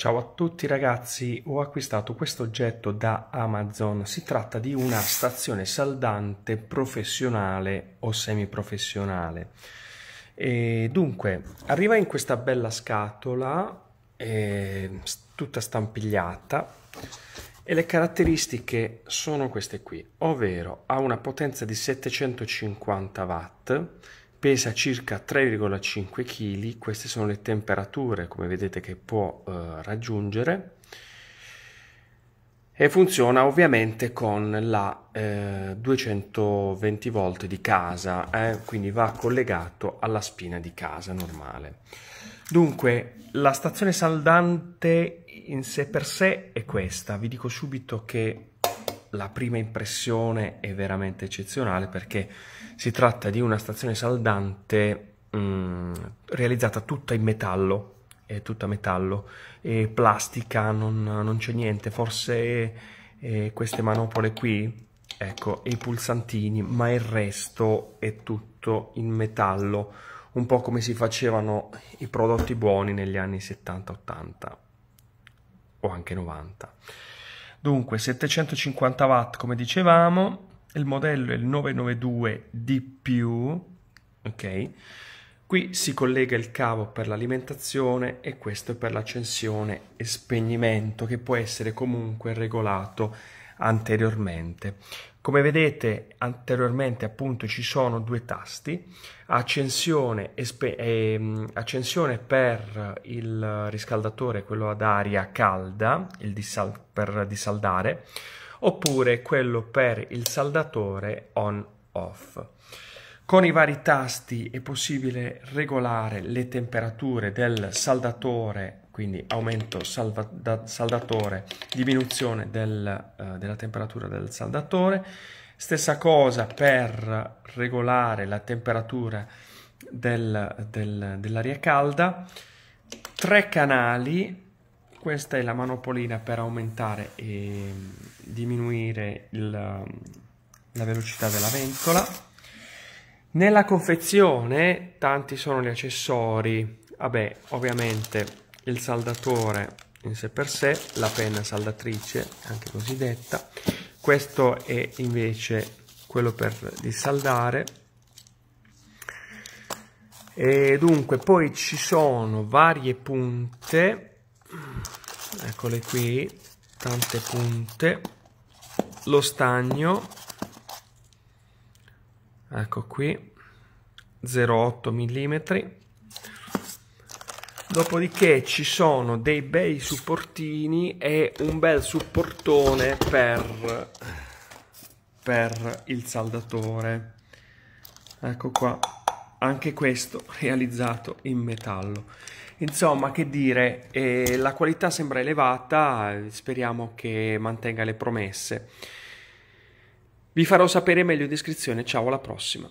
Ciao a tutti ragazzi, ho acquistato questo oggetto da Amazon. Si tratta di una stazione saldante professionale o semiprofessionale. E dunque, arriva in questa bella scatola, eh, tutta stampigliata, e le caratteristiche sono queste qui, ovvero ha una potenza di 750 watt, pesa circa 3,5 kg, queste sono le temperature come vedete che può eh, raggiungere e funziona ovviamente con la eh, 220 volt di casa, eh, quindi va collegato alla spina di casa normale. Dunque, la stazione saldante in sé per sé è questa, vi dico subito che la prima impressione è veramente eccezionale perché si tratta di una stazione saldante mh, mm, realizzata tutta in metallo, è tutta metallo, e plastica, non, non c'è niente, forse è, eh, queste manopole qui, ecco, e i pulsantini, ma il resto è tutto in metallo, un po' come si facevano i prodotti buoni negli anni 70-80 o anche 90. Dunque 750 watt come dicevamo, il modello è il 992 D+, ok? Qui si collega il cavo per l'alimentazione e questo per l'accensione e spegnimento che può essere comunque regolato anteriormente. Come vedete anteriormente appunto ci sono due tasti, accensione, ehm, accensione per il riscaldatore, quello ad aria calda, dissal per dissaldare, oppure quello per il saldatore on-off. Con i vari tasti è possibile regolare le temperature del saldatore, quindi aumento salva, saldatore, diminuzione del, eh, della temperatura del saldatore. Stessa cosa per regolare la temperatura del, del, dell'aria calda. Tre canali, questa è la manopolina per aumentare e diminuire il, la velocità della ventola nella confezione tanti sono gli accessori, vabbè ovviamente il saldatore in sé per sé, la penna saldatrice anche cosiddetta, questo è invece quello per dissaldare e dunque poi ci sono varie punte, eccole qui, tante punte, lo stagno ecco qui 0,8 mm dopodiché ci sono dei bei supportini e un bel supportone per, per il saldatore ecco qua anche questo realizzato in metallo insomma che dire eh, la qualità sembra elevata eh, speriamo che mantenga le promesse vi farò sapere meglio in descrizione. Ciao, alla prossima.